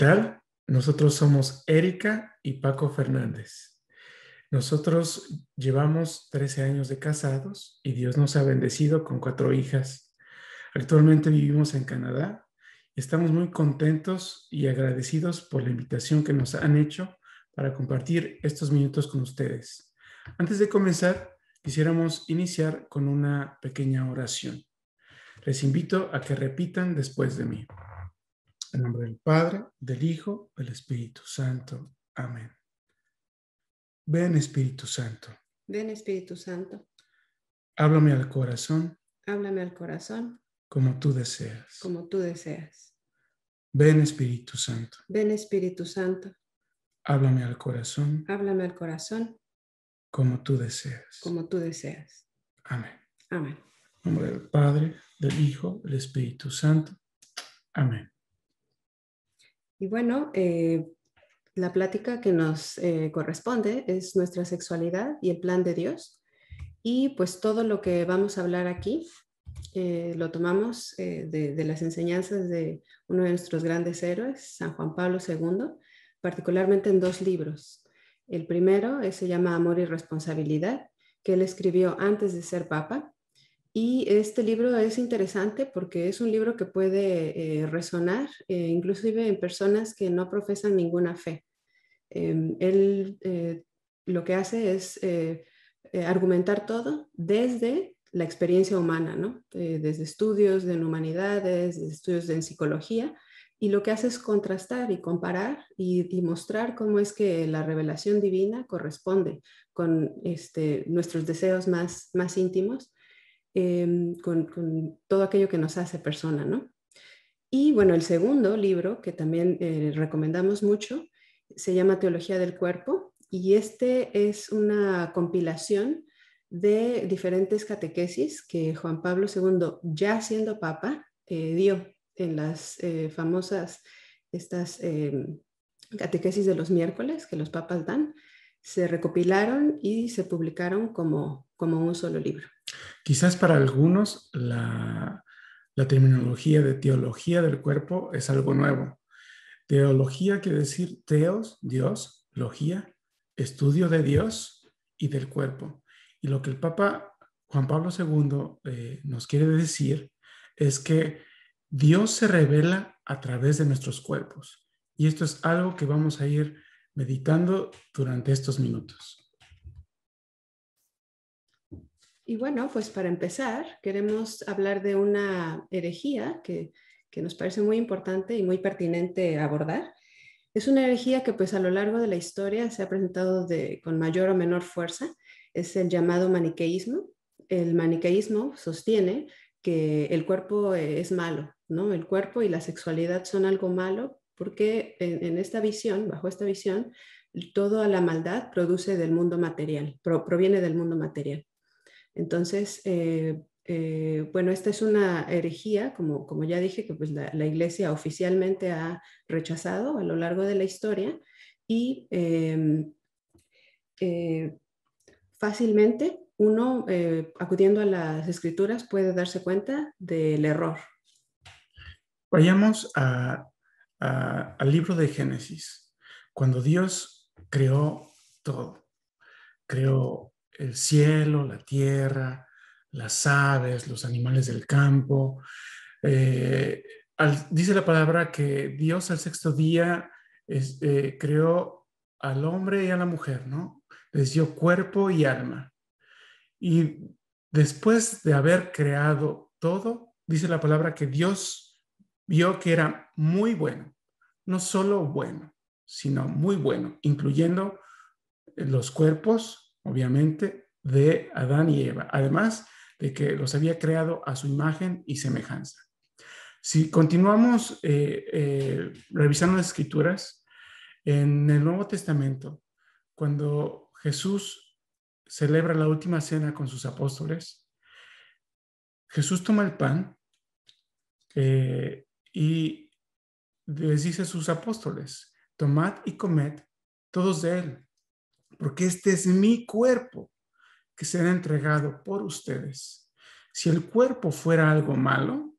tal? Nosotros somos Erika y Paco Fernández. Nosotros llevamos 13 años de casados y Dios nos ha bendecido con cuatro hijas. Actualmente vivimos en Canadá. Estamos muy contentos y agradecidos por la invitación que nos han hecho para compartir estos minutos con ustedes. Antes de comenzar, quisiéramos iniciar con una pequeña oración. Les invito a que repitan después de mí. En nombre del Padre, del Hijo, del Espíritu Santo. Amén. Ven Espíritu Santo. Ven Espíritu Santo. Háblame al corazón. Háblame al corazón. Como tú deseas. Como tú deseas. Ven Espíritu Santo. Ven Espíritu Santo. Háblame al corazón. Háblame al corazón. Como tú deseas. Como tú deseas. Amén. Amén. En nombre del Padre, del Hijo, del Espíritu Santo. Amén. Y bueno, eh, la plática que nos eh, corresponde es nuestra sexualidad y el plan de Dios. Y pues todo lo que vamos a hablar aquí eh, lo tomamos de, de, las enseñanzas de uno de nuestros grandes héroes, San Juan Pablo II, particularmente en dos libros. El primero se llama Amor y Responsabilidad, que él escribió antes de ser papa y este libro es interesante porque es un libro que puede eh, resonar eh, inclusive en personas que no profesan ninguna fe. Em, él eh, lo que hace es argumentar todo desde la experiencia humana, ¿no? desde estudios en humanidades, estudios en psicología, y lo que hace es contrastar y comparar y, y, mostrar cómo es que la revelación divina corresponde con este, nuestros deseos más íntimos Em, con, todo aquello que nos hace persona, ¿no? Y bueno, el segundo libro que también eh, recomendamos mucho se llama Teología del Cuerpo y este es una compilación de diferentes catequesis que Juan Pablo II, ya siendo papa, eh, dio en las eh, famosas, estas em, catequesis de los miércoles que los papas dan, se recopilaron y se publicaron como un solo libro. Quizás para algunos la, terminología de teología del cuerpo es algo nuevo. Teología quiere decir teos, Dios, logía, estudio de Dios y del cuerpo. Y lo que el Papa Juan Pablo II eh, nos quiere decir es que Dios se revela a través de nuestros cuerpos. Y esto es algo que vamos a ir meditando durante estos minutos. Y bueno, pues para empezar, queremos hablar de una herejía que, nos parece muy importante y muy pertinente abordar. Es una herejía que pues a lo largo de la historia se ha presentado de, con mayor o menor fuerza, es el llamado maniqueísmo. El maniqueísmo sostiene que el cuerpo es malo, ¿no? El cuerpo y la sexualidad son algo malo porque en, esta visión, bajo esta visión, toda la maldad produce del mundo material, proviene del mundo material. Entonces, eh, eh, bueno, esta es una herejía, como, ya dije, que pues, la, Iglesia oficialmente ha rechazado a lo largo de la historia y eh, fácilmente uno, acudiendo a las escrituras, puede darse cuenta del error. Vayamos al libro de Génesis, cuando Dios creó todo. Creó el cielo, la tierra, las aves, los animales del campo. Eh, dice la palabra que Dios al sexto día eh, creó al hombre y a la mujer, ¿no? Les dio cuerpo y alma. Y después de haber creado todo, dice la palabra que Dios vio que era muy bueno, no solo bueno, sino muy bueno, incluyendo los cuerpos, obviamente, de Adán y Eva, además de que los había creado a su imagen y semejanza. Si continuamos eh, eh, revisando las escrituras, en el Nuevo Testamento, cuando Jesús celebra la última cena con sus apóstoles, Jesús toma el pan eh, y les dice a sus apóstoles, tomad y comed todos de él, porque este es mi cuerpo que será entregado por ustedes. Si el cuerpo fuera algo malo,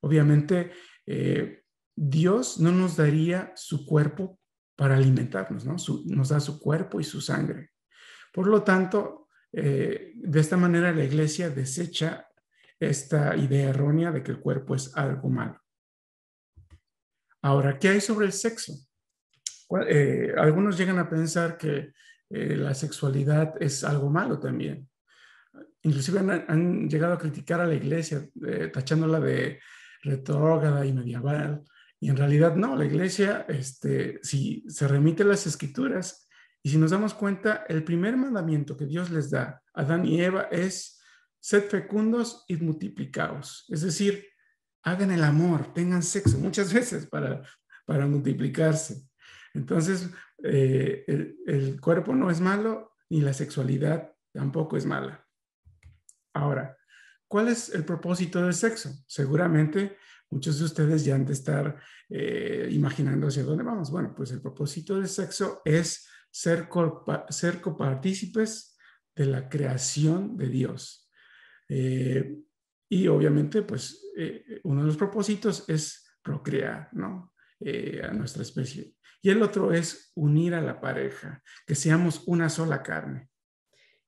obviamente eh, Dios no nos daría su cuerpo para alimentarnos, ¿no? nos da su cuerpo y su sangre. Por lo tanto, eh, de esta manera la iglesia desecha esta idea errónea de que el cuerpo es algo malo. Ahora, ¿qué hay sobre el sexo? Eh, algunos llegan a pensar que eh, la sexualidad es algo malo también. Inclusive han, llegado a criticar a la iglesia, eh, tachándola de retrógrada y medieval. Y en realidad no, la iglesia, este, si se remite a las escrituras y si nos damos cuenta, el primer mandamiento que Dios les da a Adán y Eva es, sed fecundos y multiplicaos. Es decir, hagan el amor, tengan sexo muchas veces para, para multiplicarse. Entonces, eh, el, cuerpo no es malo ni la sexualidad tampoco es mala. Ahora, ¿cuál es el propósito del sexo? Seguramente muchos de ustedes ya han de estar eh, imaginando hacia dónde vamos. Bueno, pues el propósito del sexo es ser, ser copartícipes de la creación de Dios. Eh, y obviamente, pues uno de los propósitos es procrear, a nuestra especie. Y el otro es unir a la pareja, que seamos una sola carne.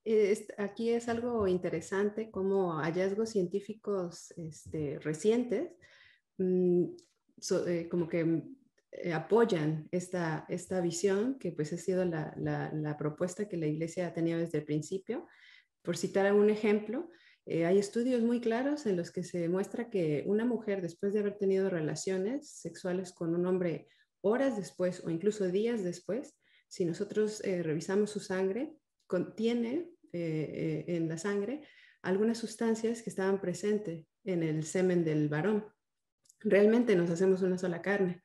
Eh, aquí es algo interesante como hallazgos científicos este, recientes, mm, eh, como que eh, apoyan esta, esta visión, que pues ha sido la, propuesta que la Iglesia ha tenido desde el principio. Por citar algún ejemplo, hay estudios muy claros en los que se muestra que una mujer, después de haber tenido relaciones sexuales con un hombre horas después o incluso días después, si nosotros eh, revisamos su sangre, contiene eh, eh, en la sangre algunas sustancias que estaban presentes en el semen del varón. Realmente nos hacemos una sola carne.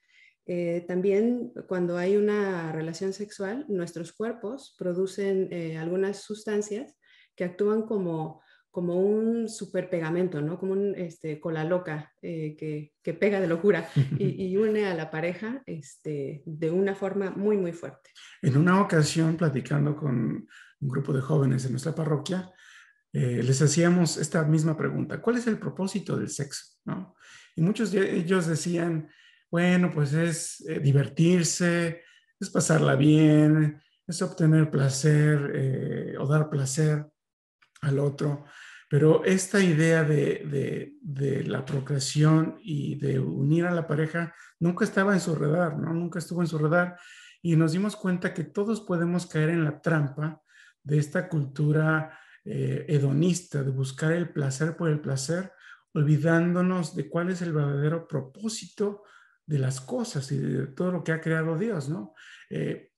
también cuando hay una relación sexual, nuestros cuerpos producen algunas sustancias que actúan como como un super pegamento, ¿no? Como un este, cola loca eh, que, que, pega de locura y, une a la pareja este, de una forma muy, muy fuerte. En una ocasión, platicando con un grupo de jóvenes en nuestra parroquia, eh, les hacíamos esta misma pregunta, ¿cuál es el propósito del sexo? Y muchos de ellos decían, bueno, pues es eh, divertirse, es pasarla bien, es obtener placer o dar placer al otro. Pero esta idea de, de, la procreación y de unir a la pareja nunca estaba en su redar, ¿no? Nunca estuvo en su redar Y nos dimos cuenta que todos podemos caer en la trampa de esta cultura eh, hedonista, de buscar el placer por el placer, olvidándonos de cuál es el verdadero propósito de las cosas y de todo lo que ha creado Dios, ¿no? Eh,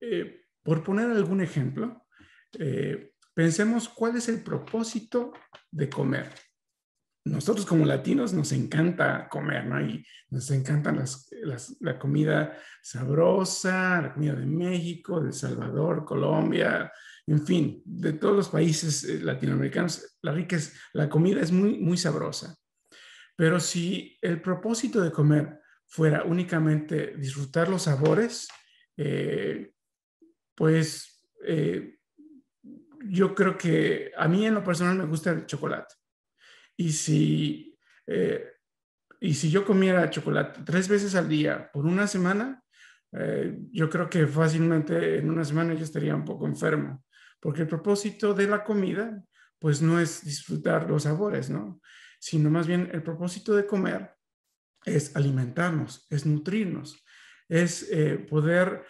eh, por poner algún ejemplo, eh, pensemos cuál es el propósito de comer. Nosotros como latinos nos encanta comer, ¿no? Y nos encantan las, la comida sabrosa, la comida de México, de El Salvador, Colombia, en fin, de todos los países eh, latinoamericanos, la, rica es, la comida es muy, muy sabrosa. Pero si el propósito de comer fuera únicamente disfrutar los sabores, eh, pues eh, yo creo que a mí en lo personal me gusta el chocolate. Y si, eh, y si yo comiera chocolate tres veces al día por una semana, eh, yo creo que fácilmente en una semana yo estaría un poco enfermo, porque el propósito de la comida, pues no es disfrutar los sabores, ¿no? Sino más bien el propósito de comer es alimentarnos, es nutrirnos, es eh, poder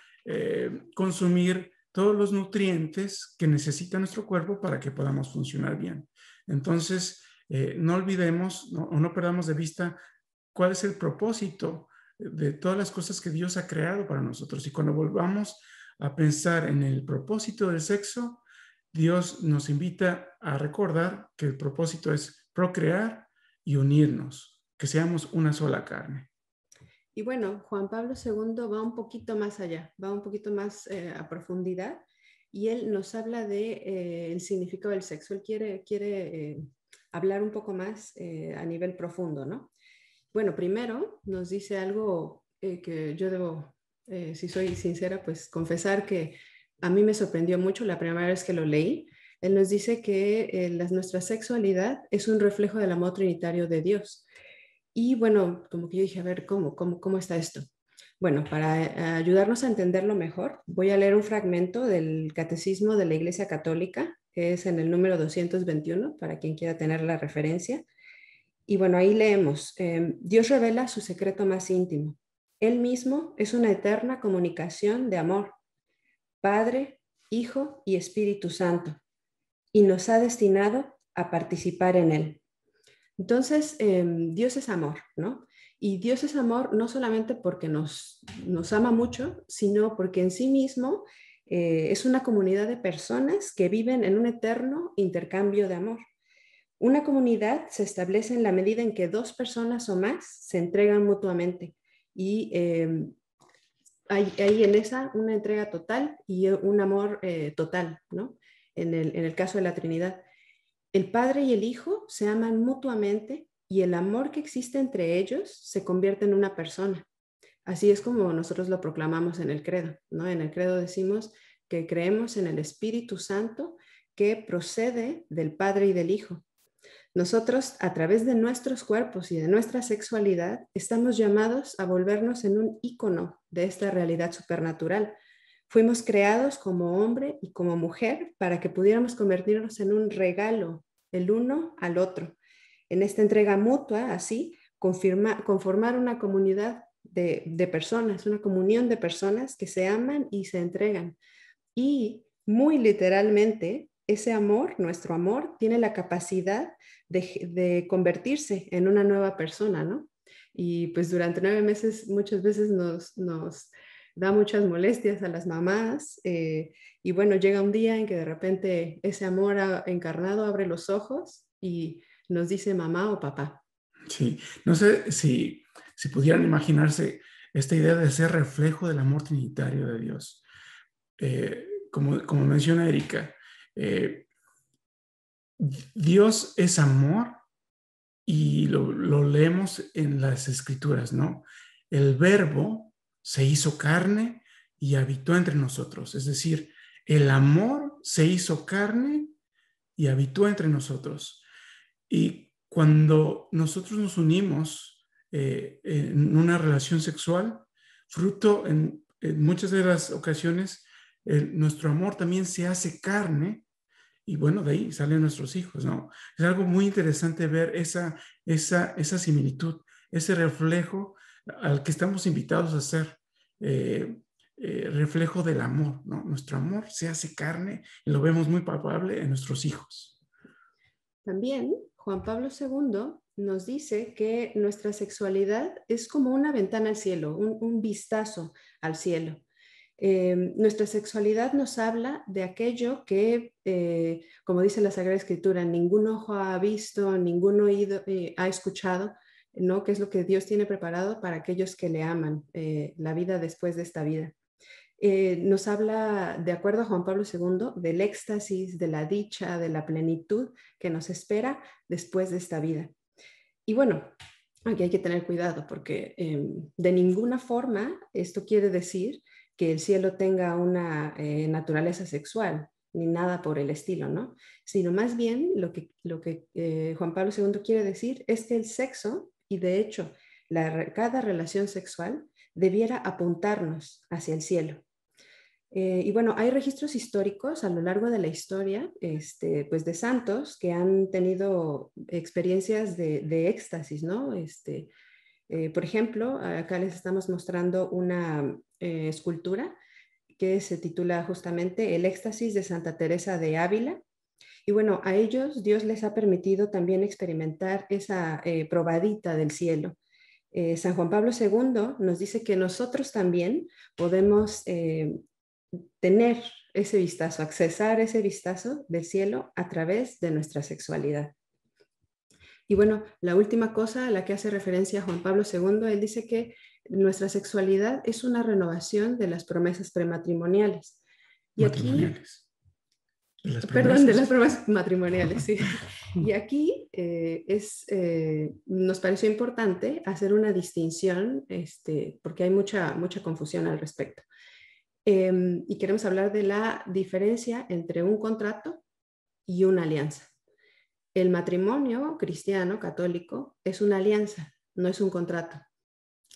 consumir todos los nutrientes que necesita nuestro cuerpo para que podamos funcionar bien. Entonces, eh, no olvidemos o no perdamos de vista cuál es el propósito de todas las cosas que Dios ha creado para nosotros. Y cuando volvamos a pensar en el propósito del sexo, Dios nos invita a recordar que el propósito es procrear y unirnos, que seamos una sola carne. Y bueno, Juan Pablo II va un poquito más allá, va un poquito más eh, a profundidad y él nos habla de eh, el significado del sexo. Él quiere, quiere eh, hablar un poco más a nivel profundo, ¿no? Bueno, primero nos dice algo que yo debo, si soy sincera, pues confesar que a mí me sorprendió mucho la primera vez que lo leí. Él nos dice que nuestra sexualidad es un reflejo del amor trinitario de Dios y bueno, como que yo dije, a ver, ¿cómo, cómo, cómo está esto? Bueno, para ayudarnos a entenderlo mejor, voy a leer un fragmento del Catecismo de la Iglesia Católica, que es en el número 221, para quien quiera tener la referencia. Y bueno, ahí leemos, eh, Dios revela su secreto más íntimo. Él mismo es una eterna comunicación de amor, Padre, Hijo y Espíritu Santo, y nos ha destinado a participar en él. Entonces, em, Dios es amor, ¿no? Y Dios es amor no solamente porque nos, ama mucho, sino porque en sí mismo eh, es una comunidad de personas que viven en un eterno intercambio de amor. Una comunidad se establece en la medida en que dos personas o más se entregan mutuamente y em, hay, en esa una entrega total y un amor eh, total, ¿no? en el, caso de la Trinidad. El padre y el hijo se aman mutuamente y el amor que existe entre ellos se convierte en una persona. Así es como nosotros lo proclamamos en el credo, ¿no? En el credo decimos que creemos en el Espíritu Santo que procede del Padre y del Hijo. Nosotros, a través de nuestros cuerpos y de nuestra sexualidad, estamos llamados a volvernos en un ícono de esta realidad supernatural, Fuimos creados como hombre y como mujer para que pudiéramos convertirnos en un regalo el uno al otro. En esta entrega mutua, así, conformar una comunidad de, personas, una comunión de personas que se aman y se entregan. Y muy literalmente, ese amor, nuestro amor, tiene la capacidad de, convertirse en una nueva persona, ¿no? Y pues durante nueve meses muchas veces nos da muchas molestias a las mamás. Eh, y bueno, llega un día en que de repente ese amor encarnado abre los ojos y nos dice mamá o papá. Sí, no sé si, si pudieran imaginarse esta idea de ser reflejo del amor trinitario de Dios. Eh, como, menciona Erika, eh, Dios es amor y lo, lo, leemos en las escrituras, ¿no? El verbo se hizo carne y habitó entre nosotros. Es decir, el amor se hizo carne y habitó entre nosotros. Y cuando nosotros nos unimos eh, en una relación sexual, fruto en, muchas de las ocasiones, nuestro amor también se hace carne y bueno, de ahí salen nuestros hijos, ¿no? Es algo muy interesante ver esa, esa, esa similitud, ese reflejo al que estamos invitados a ser eh, eh, reflejo del amor. Nuestro amor se hace carne y lo vemos muy palpable en nuestros hijos. También Juan Pablo II nos dice que nuestra sexualidad es como una ventana al cielo, un, vistazo al cielo. Em, nuestra sexualidad nos habla de aquello que, eh, como dice la Sagrada Escritura, ningún ojo ha visto, ningún oído ha escuchado, ¿no? ¿Qué es lo que Dios tiene preparado para aquellos que le aman, eh, la vida después de esta vida? Eh, nos habla, de acuerdo a Juan Pablo II, del éxtasis, de la dicha, de la plenitud que nos espera después de esta vida. Y bueno, aquí hay que tener cuidado porque em, de ninguna forma esto quiere decir que el cielo tenga una eh, naturaleza sexual ni nada por el estilo, ¿no? Sino más bien lo que, lo que Juan Pablo II quiere decir es que el sexo y de hecho, cada relación sexual debiera apuntarnos hacia el cielo. Eh, y bueno, hay registros históricos a lo largo de la historia, este, pues de santos que han tenido experiencias de, éxtasis, ¿no? Este, eh, por ejemplo, acá les estamos mostrando una eh, escultura que se titula justamente El éxtasis de Santa Teresa de Ávila, y bueno, a ellos Dios les ha permitido también experimentar esa eh, probadita del cielo. Eh, San Juan Pablo II nos dice que nosotros también podemos eh, tener ese vistazo, accesar ese vistazo del cielo a través de nuestra sexualidad. Y bueno, la última cosa a la que hace referencia Juan Pablo II, él dice que nuestra sexualidad es una renovación de las promesas prematrimoniales. Y aquí Perdón, de las pruebas matrimoniales, sí. Y aquí eh, es, eh, nos pareció importante hacer una distinción, este, porque hay mucha, mucha confusión al respecto. Em, y queremos hablar de la diferencia entre un contrato y una alianza. El matrimonio cristiano, católico, es una alianza, no es un contrato.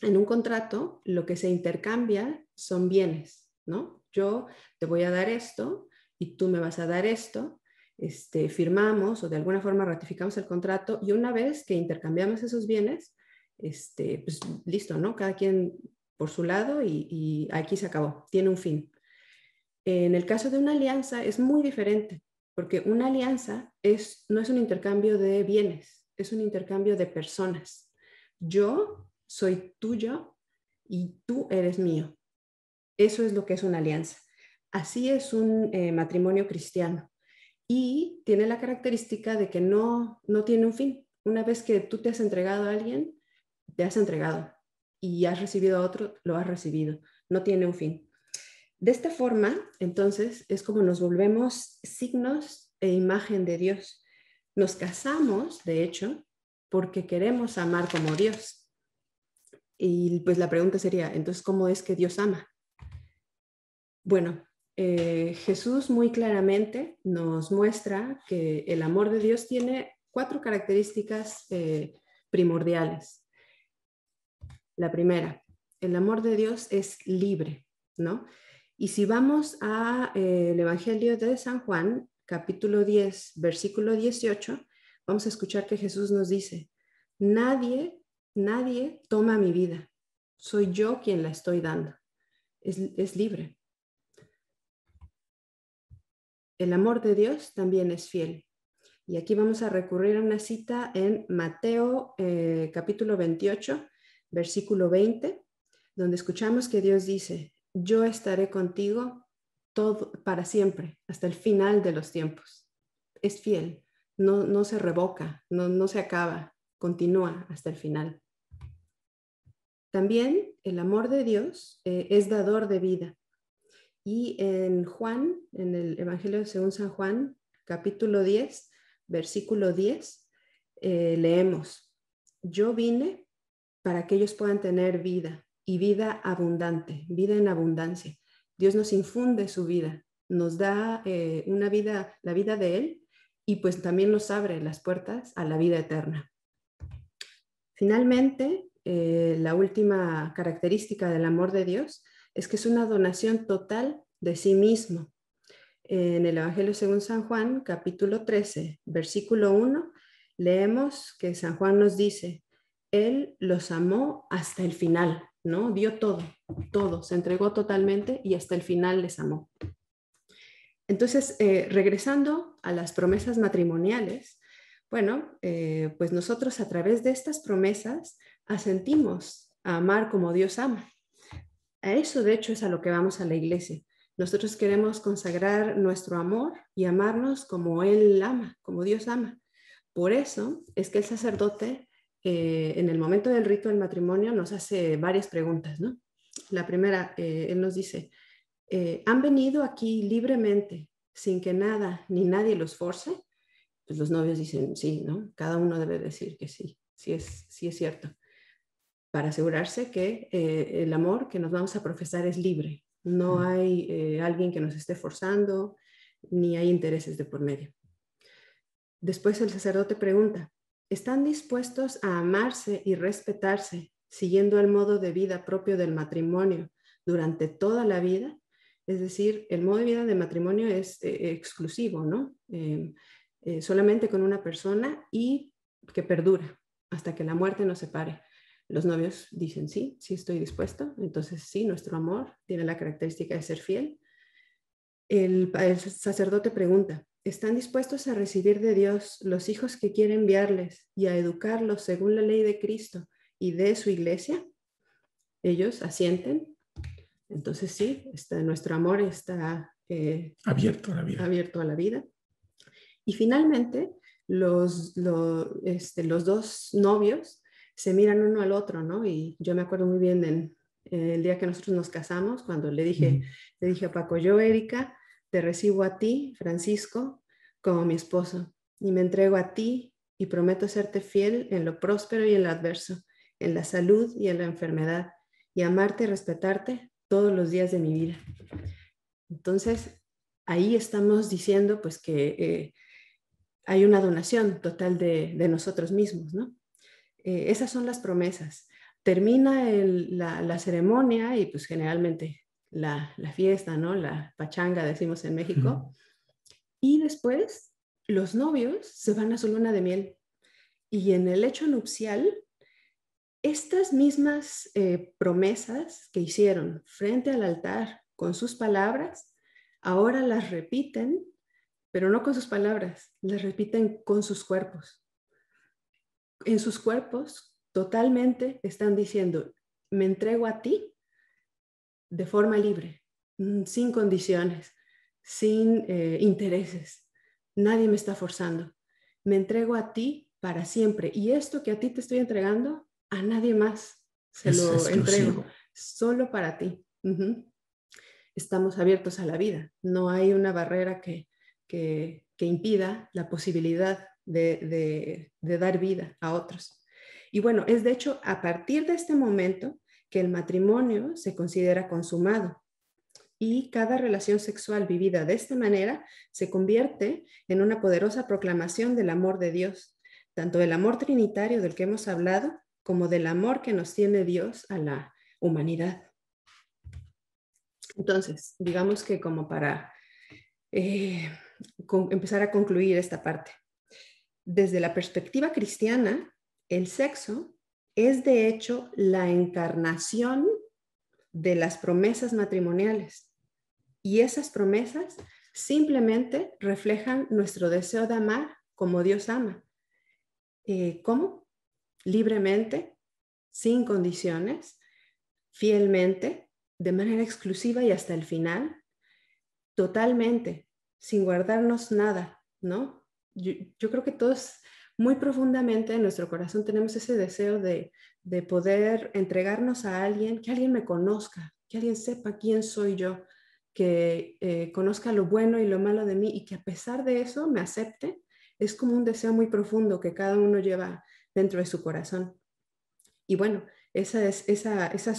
En un contrato, lo que se intercambia son bienes, ¿no? Yo te voy a dar esto y tú me vas a dar esto, este, firmamos o de alguna forma ratificamos el contrato y una vez que intercambiamos esos bienes, este, pues listo, ¿no? Cada quien por su lado y, aquí se acabó, tiene un fin. En el caso de una alianza es muy diferente, porque una alianza es, no es un intercambio de bienes, es un intercambio de personas. Yo soy tuyo y tú eres mío. Eso es lo que es una alianza. Así es un eh, matrimonio cristiano y tiene la característica de que no, no tiene un fin. Una vez que tú te has entregado a alguien, te has entregado y has recibido a otro, lo has recibido. No tiene un fin. De esta forma, entonces, es como nos volvemos signos e imagen de Dios. Nos casamos, de hecho, porque queremos amar como Dios. Y pues la pregunta sería, entonces, ¿cómo es que Dios ama? Bueno, eh, Jesús muy claramente nos muestra que el amor de Dios tiene cuatro características eh, primordiales. La primera, el amor de Dios es libre, ¿no? Y si vamos al eh, Evangelio de San Juan, capítulo 10, versículo 18, vamos a escuchar que Jesús nos dice, nadie, nadie toma mi vida, soy yo quien la estoy dando, es libre el amor de Dios también es fiel. Y aquí vamos a recurrir a una cita en Mateo eh, capítulo 28, versículo 20, donde escuchamos que Dios dice, yo estaré contigo todo, para siempre, hasta el final de los tiempos. Es fiel, no, no se revoca, no, se acaba, continúa hasta el final. También el amor de Dios eh, es dador de vida. Y en Juan, en el Evangelio según San Juan, capítulo 10, versículo 10, eh, leemos, yo vine para que ellos puedan tener vida y vida abundante, vida en abundancia. Dios nos infunde su vida, nos da eh, una vida, la vida de Él, y pues también nos abre las puertas a la vida eterna. Finalmente, eh, la última característica del amor de Dios es que es una donación total de sí mismo. En el Evangelio según San Juan, capítulo 13, versículo 1, leemos que San Juan nos dice, Él los amó hasta el final, ¿no? Dio todo, todo, se entregó totalmente y hasta el final les amó. Entonces, eh, regresando a las promesas matrimoniales, bueno, eh, pues nosotros a través de estas promesas asentimos a amar como Dios ama. A eso, de hecho, es a lo que vamos a la iglesia. Nosotros queremos consagrar nuestro amor y amarnos como Él ama, como Dios ama. Por eso es que el sacerdote, eh, en el momento del rito del matrimonio, nos hace varias preguntas, ¿no? La primera, eh, Él nos dice, eh, ¿han venido aquí libremente, sin que nada ni nadie los force? Pues los novios dicen sí, ¿no? Cada uno debe decir que sí, sí es, sí es cierto para asegurarse que eh, el amor que nos vamos a profesar es libre. No hay eh, alguien que nos esté forzando, ni hay intereses de por medio. Después el sacerdote pregunta, ¿están dispuestos a amarse y respetarse siguiendo el modo de vida propio del matrimonio durante toda la vida? Es decir, el modo de vida de matrimonio es eh, exclusivo, ¿no? solamente con una persona y que perdura hasta que la muerte nos separe los novios dicen sí, sí estoy dispuesto. Entonces sí, nuestro amor tiene la característica de ser fiel. El, sacerdote pregunta, ¿están dispuestos a recibir de Dios los hijos que quiere enviarles y a educarlos según la ley de Cristo y de su iglesia? Ellos asienten. Entonces sí, está, nuestro amor está eh, abierto, a la vida. abierto a la vida. Y finalmente, los, este, los dos novios se miran uno al otro, ¿no? Y yo me acuerdo muy bien del eh, el día que nosotros nos casamos, cuando le dije, le dije a Paco, yo, Erika, te recibo a ti, Francisco, como mi esposo, y me entrego a ti y prometo serte fiel en lo próspero y en lo adverso, en la salud y en la enfermedad, y amarte y respetarte todos los días de mi vida. Entonces, ahí estamos diciendo pues que eh, hay una donación total de nosotros mismos, ¿no? Eh, esas son las promesas. Termina la, ceremonia y pues generalmente la, fiesta, ¿no? La pachanga, decimos en México. Y después los novios se van a su luna de miel. Y en el hecho nupcial, estas mismas eh, promesas que hicieron frente al altar con sus palabras, ahora las repiten, pero no con sus palabras, las repiten con sus cuerpos en sus cuerpos totalmente están diciendo, me entrego a ti de forma libre, mm, sin condiciones, sin eh, intereses. Nadie me está forzando. Me entrego a ti para siempre. Y esto que a ti te estoy entregando, a nadie más se lo entrego. Solo para ti. Estamos abiertos a la vida. No hay una barrera que, que, que impida la posibilidad de, dar vida a otros. Y bueno, es de hecho a partir de este momento que el matrimonio se considera consumado y cada relación sexual vivida de esta manera se convierte en una poderosa proclamación del amor de Dios, tanto del amor trinitario del que hemos hablado como del amor que nos tiene Dios a la humanidad. Entonces, digamos que como para eh, empezar a concluir esta parte. Desde la perspectiva cristiana, el sexo es de hecho la encarnación de las promesas matrimoniales. Y esas promesas simplemente reflejan nuestro deseo de amar como Dios ama. Eh, ¿Cómo? Libremente, sin condiciones, fielmente, de manera exclusiva y hasta el final, totalmente, sin guardarnos nada, ¿no? yo, creo que todos muy profundamente en nuestro corazón tenemos ese deseo de, de poder entregarnos a alguien, que alguien me conozca, que alguien sepa quién soy yo, que eh, conozca lo bueno y lo malo de mí y que a pesar de eso me acepte, es como un deseo muy profundo que cada uno lleva dentro de su corazón. Y bueno, esas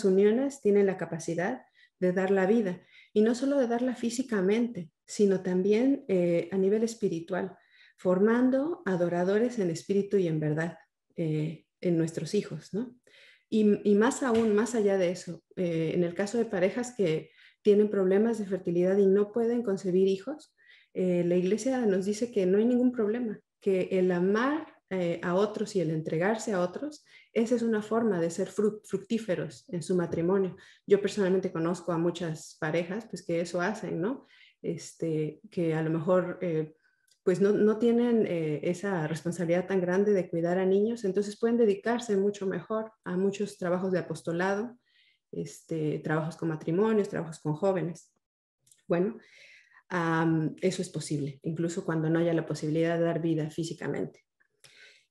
uniones tienen la capacidad de dar la vida y no solo de darla físicamente, sino también eh, a nivel espiritual formando adoradores en espíritu y en verdad eh, en nuestros hijos, ¿no? Y, más aún, más allá de eso, eh, en el caso de parejas que tienen problemas de fertilidad y no pueden concebir hijos, eh, la iglesia nos dice que no hay ningún problema, que el amar a otros y el entregarse a otros, esa es una forma de ser fructíferos en su matrimonio. Yo personalmente conozco a muchas parejas pues que eso hacen, ¿no? Este, que a lo mejor eh, pues no, tienen eh, esa responsabilidad tan grande de cuidar a niños, entonces pueden dedicarse mucho mejor a muchos trabajos de apostolado, este, trabajos con matrimonios, trabajos con jóvenes. Bueno, eso es posible, incluso cuando no haya la posibilidad de dar vida físicamente.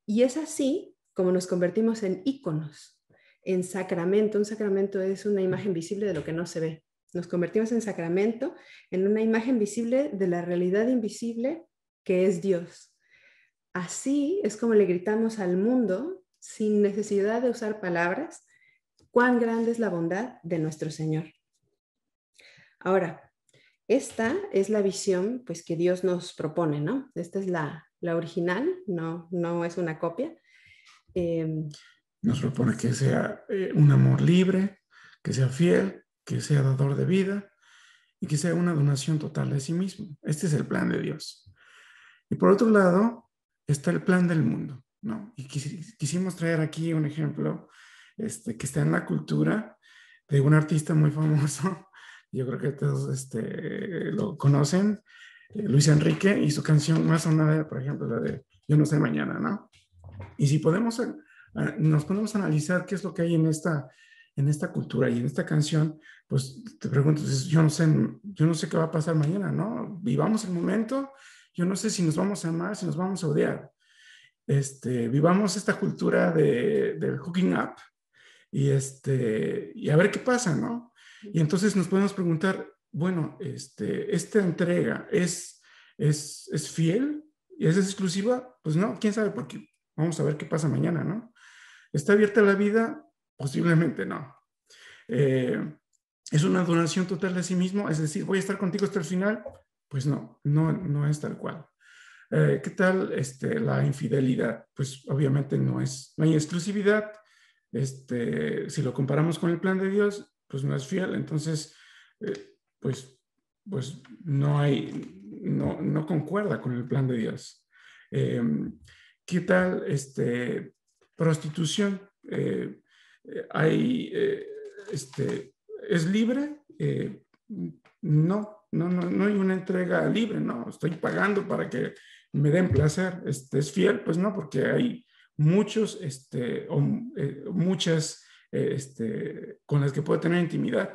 Y es así como nos convertimos en íconos, en sacramento. Un sacramento es una imagen visible de lo que no se ve. Nos convertimos en sacramento, en una imagen visible de la realidad invisible que es Dios. Así es como le gritamos al mundo, sin necesidad de usar palabras, cuán grande es la bondad de nuestro Señor. Ahora, esta es la visión pues, que Dios nos propone, ¿no? Esta es la, original, no, no es una copia. Em, nos propone que sea eh, un amor libre, que sea fiel, que sea dador de vida y que sea una donación total de sí mismo. Este es el plan de Dios. Y por otro lado, está el plan del mundo, ¿no? Y quisimos traer aquí un ejemplo este, que está en la cultura de un artista muy famoso, yo creo que todos este, lo conocen, eh, Luis Enrique, y su canción más sonada, por ejemplo, la de Yo no sé mañana, ¿no? Y si podemos, eh, nos podemos analizar qué es lo que hay en esta, en esta cultura y en esta canción, pues te pregunto, yo no sé, yo no sé qué va a pasar mañana, ¿no? Vivamos el momento yo no sé si nos vamos a amar, si nos vamos a odiar. Este, vivamos esta cultura de, del hooking up y, este, y a ver qué pasa, ¿no? Y entonces nos podemos preguntar, bueno, este, esta entrega es, es, fiel es exclusiva, pues no, quién sabe, porque vamos a ver qué pasa mañana, ¿no? ¿Está abierta la vida? Posiblemente no. Eh, es una donación total de sí mismo, es decir, voy a estar contigo hasta el final, pues no, no, no es tal cual. Eh, ¿Qué tal este, la infidelidad? Pues obviamente no es, no hay exclusividad. Este, si lo comparamos con el plan de Dios, pues no es fiel. Entonces, eh, pues, pues no hay, no, no, concuerda con el plan de Dios. Eh, ¿Qué tal este, prostitución? hay, este, ¿Es libre? no, no, no, no hay una entrega libre, no, estoy pagando para que me den placer, este, es fiel, pues no, porque hay muchos, este, o, eh, muchas eh, este, con las que puedo tener intimidad.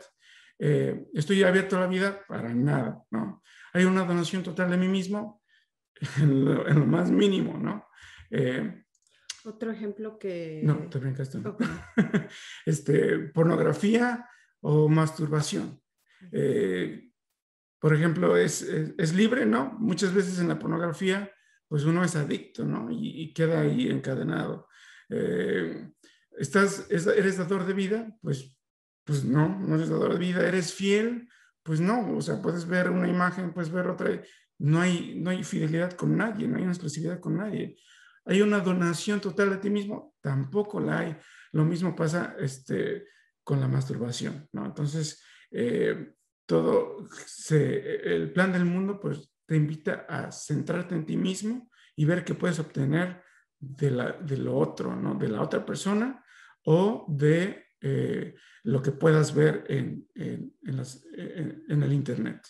Eh, estoy abierto a la vida para nada, ¿no? Hay una donación total de mí mismo en lo, más mínimo, ¿no? Otro ejemplo que... No, te brincaste. este, pornografía o masturbación. Eh, por ejemplo, es, es, libre, ¿no? Muchas veces en la pornografía, pues uno es adicto, ¿no? Y, queda ahí encadenado. Eh, estás, ¿Eres dador de vida? Pues, pues no, no eres dador de vida. ¿Eres fiel? Pues no, o sea, puedes ver una imagen, puedes ver otra. No hay, no hay fidelidad con nadie, no hay una exclusividad con nadie. ¿Hay una donación total de ti mismo? Tampoco la hay. Lo mismo pasa este, con la masturbación, ¿no? Entonces, eh, todo se, el plan del mundo pues te invita a centrarte en ti mismo y ver qué puedes obtener de, la, de lo otro, ¿no? De la otra persona o de eh, lo que puedas ver en, en, las, en, el Internet.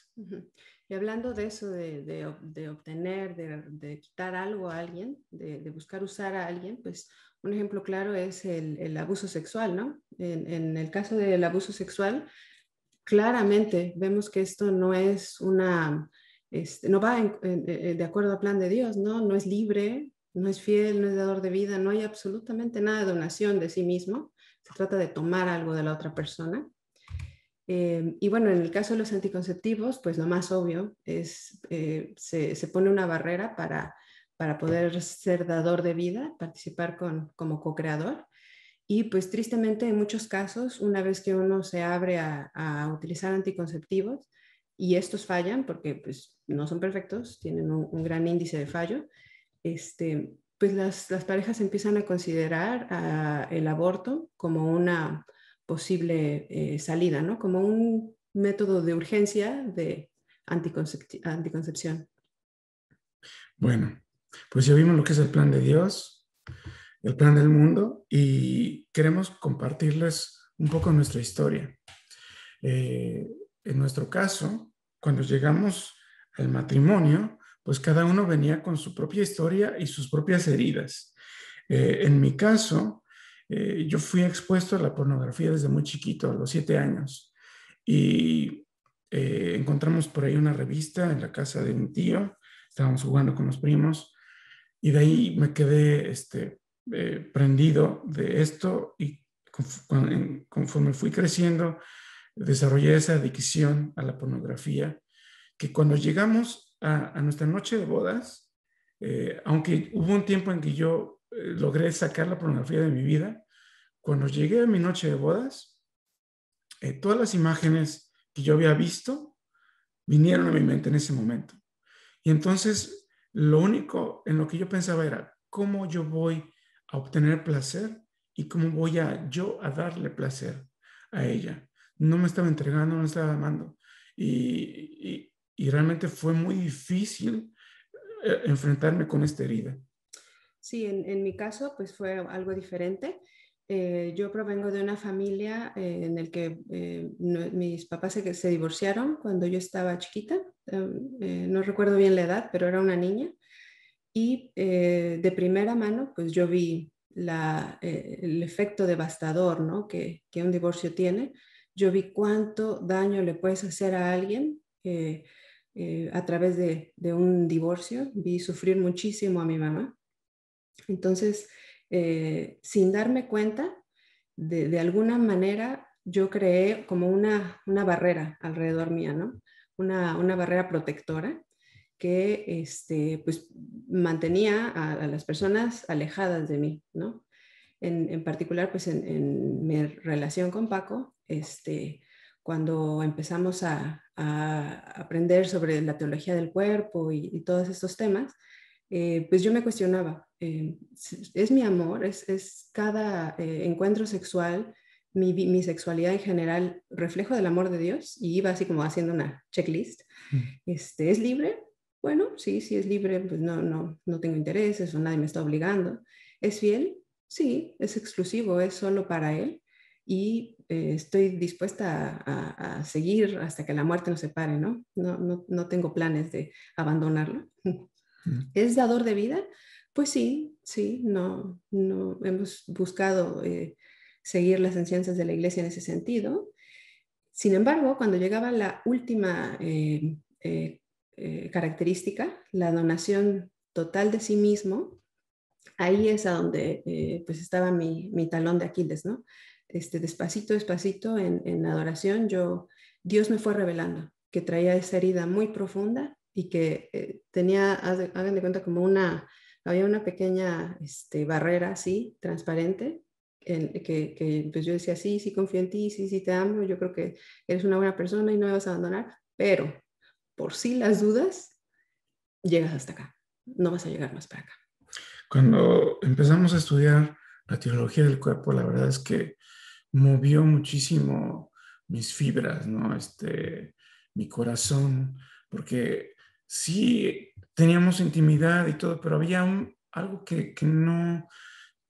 Y hablando de eso, de, de, de obtener, de, de, quitar algo a alguien, de, buscar usar a alguien, pues un ejemplo claro es el, el abuso sexual, ¿no? En, el caso del abuso sexual, claramente vemos que esto no es una, este, no va eh, eh, de acuerdo al plan de Dios, ¿no? No es libre, no es fiel, no es dador de vida, no hay absolutamente nada de donación de sí mismo, se trata de tomar algo de la otra persona. Eh, y bueno, en el caso de los anticonceptivos, pues lo más obvio es, se, pone una barrera para, para poder ser dador de vida, participar con, como co-creador, y pues tristemente en muchos casos, una vez que uno se abre a, utilizar anticonceptivos y estos fallan porque pues no son perfectos, tienen un, gran índice de fallo, este, pues las, parejas empiezan a considerar ah, el aborto como una posible eh, salida, ¿no? Como un método de urgencia de anticoncepción. Bueno, pues ya vimos lo que es el plan de Dios, el plan del mundo y queremos compartirles un poco nuestra historia. Eh, en nuestro caso, cuando llegamos al matrimonio, pues cada uno venía con su propia historia y sus propias heridas. Eh, en mi caso, eh, yo fui expuesto a la pornografía desde muy chiquito, a los siete años, y encontramos por ahí una revista en la casa de mi tío, estábamos jugando con los primos, y de ahí me quedé este, eh, prendido de esto y conforme fui creciendo, desarrollé esa adicción a la pornografía, que cuando llegamos a, nuestra noche de bodas, eh, aunque hubo un tiempo en que yo eh, logré sacar la pornografía de mi vida, cuando llegué a mi noche de bodas, todas las imágenes que yo había visto vinieron a mi mente en ese momento. Y entonces lo único en lo que yo pensaba era, ¿cómo yo voy obtener placer y cómo voy a yo a darle placer a ella. No me estaba entregando, no estaba amando. Y, realmente fue muy difícil eh, enfrentarme con esta herida. Sí, en, mi caso pues fue algo diferente. Eh, yo provengo de una familia eh, en el que mis papás se, se, divorciaron cuando yo estaba chiquita. Em, no recuerdo bien la edad, pero era una niña. Y eh, de primera mano, pues yo vi eh, el efecto devastador ¿no? que, un divorcio tiene. Yo vi cuánto daño le puedes hacer a alguien eh, a través de, un divorcio. Vi sufrir muchísimo a mi mamá. Entonces, sin darme cuenta, de, alguna manera yo creé como una, barrera alrededor mía, ¿no? Una, una barrera protectora que este, pues, mantenía a, las personas alejadas de mí, ¿no? En, particular, pues en, mi relación con Paco, este, cuando empezamos a, aprender sobre la teología del cuerpo y, todos estos temas, eh, pues yo me cuestionaba, eh, ¿es mi amor? ¿Es, cada eh, encuentro sexual, mi, mi, sexualidad en general, reflejo del amor de Dios? Y iba así como haciendo una checklist. Mm. Este, ¿Es libre? Bueno, sí, sí es libre, pues no, no, no tengo intereses o nadie me está obligando. ¿Es fiel? Sí, es exclusivo, es solo para él y eh, estoy dispuesta a, seguir hasta que la muerte nos separe, ¿no? No, no, no tengo planes de abandonarlo. Mm. ¿Es dador de vida? Pues sí, sí, no, no hemos buscado eh, seguir las enseñanzas de la iglesia en ese sentido. Sin embargo, cuando llegaba la última eh, eh eh, característica, la donación total de sí mismo, ahí es a donde eh, pues estaba mi, mi, talón de Aquiles, ¿no? Este, despacito, despacito, en, en, adoración, yo, Dios me fue revelando que traía esa herida muy profunda y que eh, tenía, hagan de cuenta, como una, había una pequeña este, barrera así, transparente, que, que pues yo decía, sí, sí confío en ti, sí, sí te amo, yo creo que eres una buena persona y no me vas a abandonar, pero por si las dudas, llegas hasta acá, no vas a llegar más para acá. Cuando empezamos a estudiar la teología del cuerpo, la verdad es que movió muchísimo mis fibras, ¿no? Este, mi corazón, porque sí teníamos intimidad y todo, pero había algo que, no,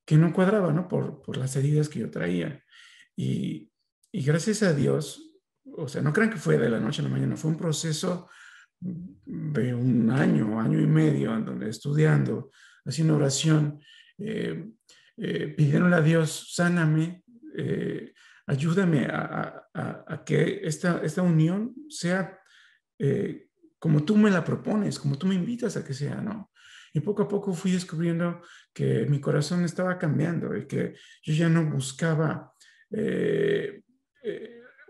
que no cuadraba, ¿no? Por, las heridas que yo traía. y gracias a Dios, o sea, no crean que fue de la noche a la mañana, fue un proceso de un año, año y medio, donde estudiando, haciendo oración, eh, eh pidiéndole a Dios, sáname, eh, ayúdame a, que esta, esta unión sea eh, como tú me la propones, como tú me invitas a que sea, ¿no? Y poco a poco fui descubriendo que mi corazón estaba cambiando y que yo ya no buscaba eh,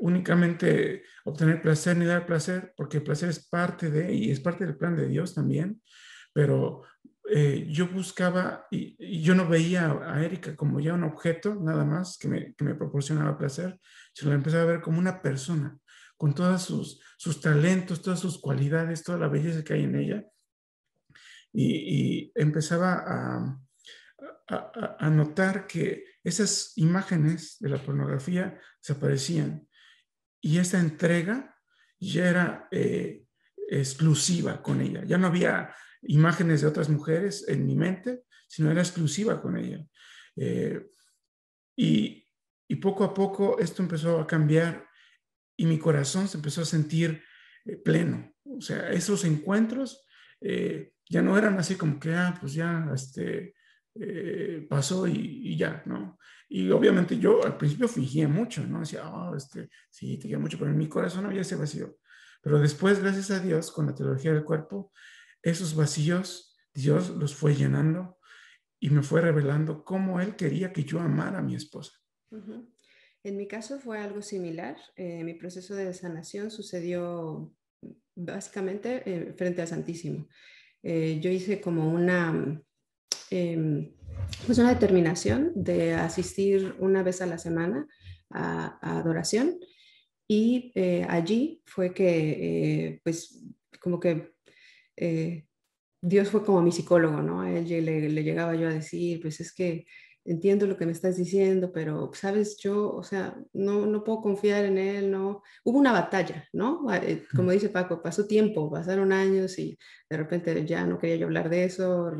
únicamente obtener placer ni dar placer, porque el placer es parte de, y es parte del plan de Dios también, pero eh, yo buscaba, y, yo no veía a Erika como ya un objeto nada más que me, que me proporcionaba placer, sino la empecé a ver como una persona, con todos sus, sus talentos, todas sus cualidades, toda la belleza que hay en ella. Y, empezaba a, a, a, notar que esas imágenes de la pornografía desaparecían y esa entrega ya era eh, exclusiva con ella. Ya no había imágenes de otras mujeres en mi mente, sino era exclusiva con ella. Eh, y, poco a poco esto empezó a cambiar y mi corazón se empezó a sentir eh, pleno. O sea, esos encuentros ya no eran así como que, ah, pues ya, este, eh, pasó y, ya, ¿no? Y obviamente yo al principio fingía mucho, ¿no? Decía, ah, oh, este, sí, te mucho, pero en mi corazón había ese vacío. Pero después, gracias a Dios, con la teología del cuerpo, esos vacíos, Dios los fue llenando y me fue revelando cómo Él quería que yo amara a mi esposa. En mi caso fue algo similar. Eh, mi proceso de sanación sucedió básicamente eh, frente a Santísimo. yo hice como una Em, pues una determinación de asistir una vez a la semana a, adoración y eh, allí fue que eh, pues como que eh, Dios fue como mi psicólogo, ¿no? él le, llegaba yo a decir, pues es que entiendo lo que me estás diciendo, pero sabes, yo, o sea, no, no puedo confiar en él, no. Hubo una batalla, ¿no? Ah, eh, como dice Paco, pasó tiempo, pasaron años y de repente ya no quería yo hablar de eso,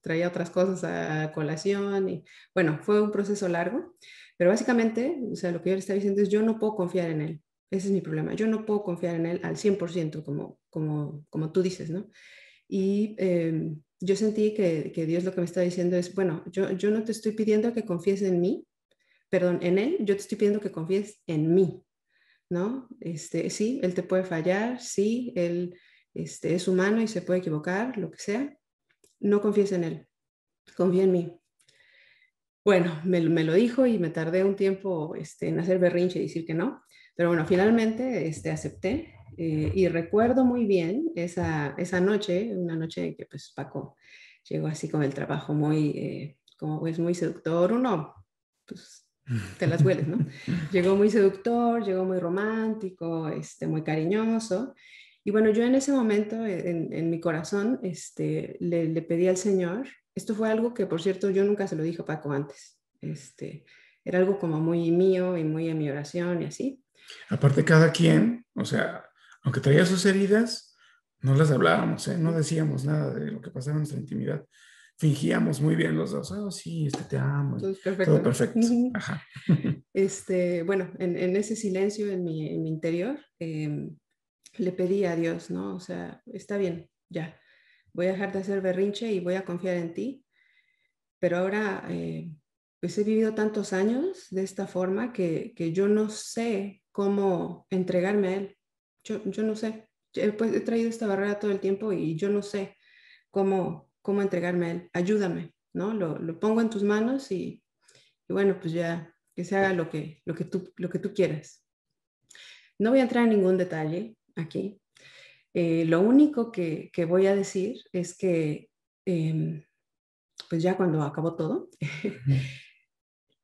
traía otras cosas a colación y bueno, fue un proceso largo, pero básicamente, o sea, lo que yo le estoy diciendo es yo no puedo confiar en él. Ese es mi problema. Yo no puedo confiar en él al 100%, como, como, como tú dices, ¿no? Y em, yo sentí que, que, Dios lo que me estaba diciendo es, bueno, yo, yo no te estoy pidiendo que confíes en mí, perdón, en Él, yo te estoy pidiendo que confíes en mí, ¿no? Este, sí, Él te puede fallar, sí, Él este, es humano y se puede equivocar, lo que sea. No confíes en Él, confía en mí. Bueno, me, me lo dijo y me tardé un tiempo este, en hacer berrinche y decir que no, pero bueno, finalmente este, acepté eh, y recuerdo muy bien esa, esa, noche, una noche en que pues Paco llegó así con el trabajo muy, eh, como es pues, muy seductor, uno pues te las hueles, ¿no? Llegó muy seductor, llegó muy romántico, este, muy cariñoso. Y bueno, yo en ese momento, eh, en, mi corazón, este, le, pedí al Señor, esto fue algo que, por cierto, yo nunca se lo dije a Paco antes, este, era algo como muy mío y muy en mi oración y así. Aparte, cada quien, o sea, aunque traía sus heridas, no las hablábamos, ¿eh? no decíamos nada de lo que pasaba en nuestra intimidad. Fingíamos muy bien los dos, oh sí, este te amo, todo perfecto. Ajá. Este, bueno, en, ese silencio en mi, interior, em, le pedí a Dios, ¿no? O sea, está bien, ya, voy a dejar de hacer berrinche y voy a confiar en ti, pero ahora, eh, pues he vivido tantos años de esta forma que, que yo no sé cómo entregarme a Él. Yo, no sé. Pues, he traído esta barrera todo el tiempo y yo no sé cómo, cómo entregarme a él. Ayúdame, ¿no? Lo, lo pongo en tus manos y, bueno, pues ya que se haga lo que, lo, que tú, lo que tú quieras. No voy a entrar en ningún detalle aquí. Eh, lo único que, que, voy a decir es que, em, pues ya cuando acabó todo,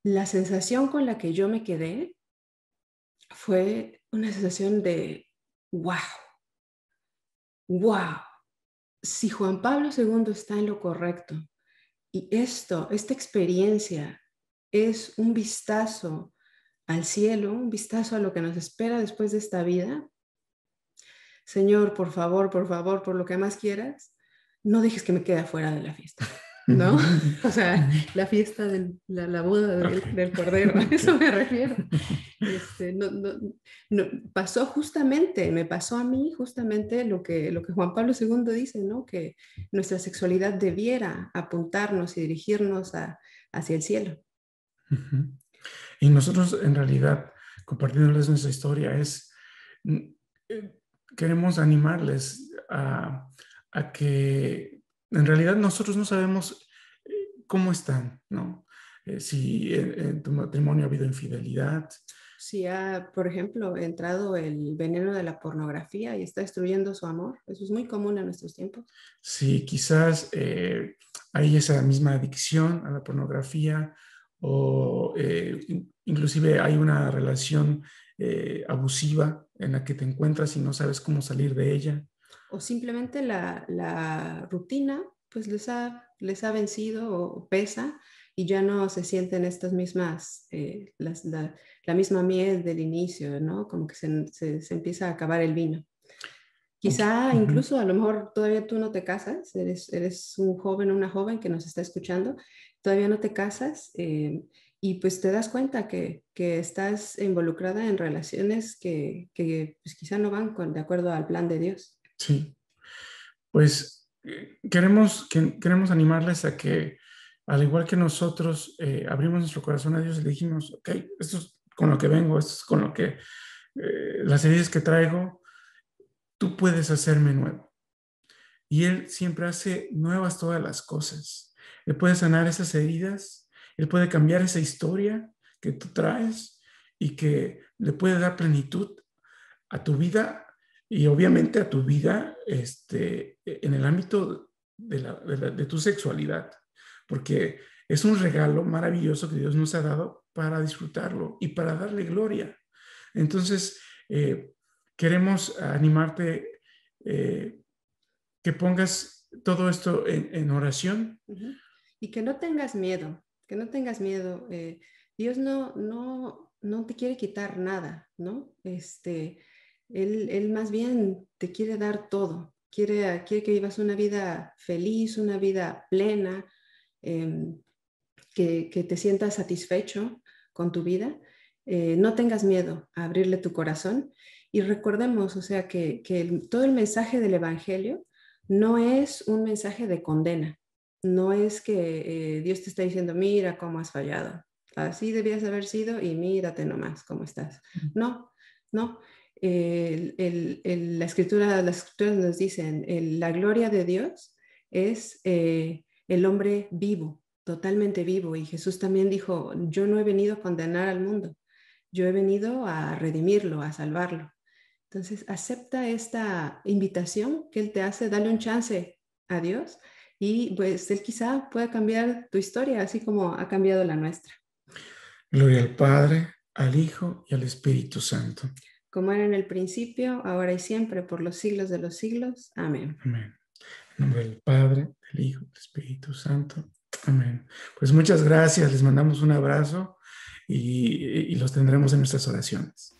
la sensación con la que yo me quedé fue una sensación de wow, wow, si Juan Pablo II está en lo correcto y esto, esta experiencia es un vistazo al cielo, un vistazo a lo que nos espera después de esta vida, Señor, por favor, por favor, por lo que más quieras, no dejes que me quede afuera de la fiesta. ¿no? O sea, la fiesta de la, la boda del, cordero, eso me refiero. Este, pasó justamente, me pasó a mí justamente lo que, lo que Juan Pablo II dice, ¿no? que nuestra sexualidad debiera apuntarnos y dirigirnos hacia el cielo. Y nosotros en realidad, compartiéndoles nuestra historia, es, eh, queremos animarles a, que en realidad nosotros no sabemos eh, cómo están, ¿no? Eh, si en tu matrimonio ha habido infidelidad, si ha, por ejemplo, entrado el veneno de la pornografía y está destruyendo su amor. Eso es muy común en nuestros tiempos. Sí, quizás eh, hay esa misma adicción a la pornografía o eh, inclusive hay una relación eh, abusiva en la que te encuentras y no sabes cómo salir de ella. O simplemente la, rutina pues les ha, les ha vencido o pesa y ya no se sienten estas mismas, eh, la, misma miel del inicio, ¿no? Como que se, empieza a acabar el vino. Quizá incluso a lo mejor todavía tú no te casas, eres, un joven una joven que nos está escuchando, todavía no te casas eh, y pues te das cuenta que, que estás involucrada en relaciones que, que pues, quizá no van con, de acuerdo al plan de Dios. Sí, pues eh, queremos, queremos animarles a que al igual que nosotros eh, abrimos nuestro corazón a Dios y le dijimos, ok, esto es con lo que vengo, esto es con lo que, eh, las heridas que traigo, tú puedes hacerme nuevo. Y Él siempre hace nuevas todas las cosas. Él puede sanar esas heridas, Él puede cambiar esa historia que tú traes y que le puede dar plenitud a tu vida y obviamente a tu vida este, en el ámbito de tu sexualidad porque es un regalo maravilloso que Dios nos ha dado para disfrutarlo y para darle gloria. Entonces, eh, queremos animarte eh, que pongas todo esto en, oración. Y que no tengas miedo, que no tengas miedo. Eh, Dios no, te quiere quitar nada, ¿no? Este, él, él, más bien te quiere dar todo. Quiere, quiere que vivas una vida feliz, una vida plena, Em, que, te sientas satisfecho con tu vida, eh, no tengas miedo a abrirle tu corazón y recordemos, o sea, que, todo el mensaje del Evangelio no es un mensaje de condena, no es que eh, Dios te está diciendo, mira cómo has fallado, así debías haber sido y mírate nomás cómo estás. No, no. la escritura, las escrituras nos dicen, la gloria de Dios es eh, el hombre vivo, totalmente vivo. Y Jesús también dijo, yo no he venido a condenar al mundo, yo he venido a redimirlo, a salvarlo. Entonces, acepta esta invitación que Él te hace, dale un chance a Dios y pues Él quizá pueda cambiar tu historia, así como ha cambiado la nuestra. Gloria al Padre, al Hijo y al Espíritu Santo. Como era en el principio, ahora y siempre, por los siglos de los siglos. Amén. Amén. En nombre del Padre, del Hijo, del Espíritu Santo. Amén. Pues muchas gracias, les mandamos un abrazo y, y los tendremos en nuestras oraciones.